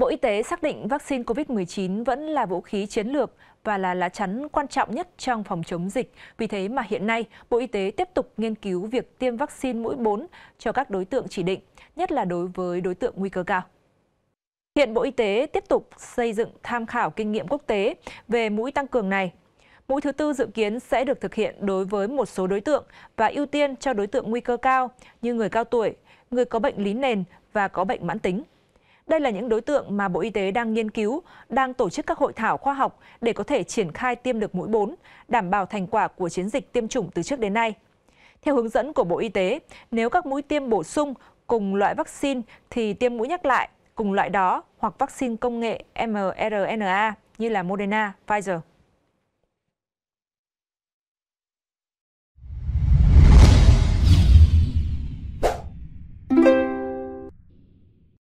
Bộ Y tế xác định vaccine COVID-19 vẫn là vũ khí chiến lược và là lá chắn quan trọng nhất trong phòng chống dịch. Vì thế mà hiện nay, Bộ Y tế tiếp tục nghiên cứu việc tiêm vaccine mũi 4 cho các đối tượng chỉ định, nhất là đối với đối tượng nguy cơ cao. Hiện Bộ Y tế tiếp tục xây dựng tham khảo kinh nghiệm quốc tế về mũi tăng cường này. Mũi thứ tư dự kiến sẽ được thực hiện đối với một số đối tượng và ưu tiên cho đối tượng nguy cơ cao như người cao tuổi, người có bệnh lý nền và có bệnh mãn tính. Đây là những đối tượng mà Bộ Y tế đang nghiên cứu, đang tổ chức các hội thảo khoa học để có thể triển khai tiêm được mũi 4, đảm bảo thành quả của chiến dịch tiêm chủng từ trước đến nay. Theo hướng dẫn của Bộ Y tế, nếu các mũi tiêm bổ sung cùng loại vaccine thì tiêm mũi nhắc lại cùng loại đó hoặc vaccine công nghệ mRNA như là Moderna, Pfizer.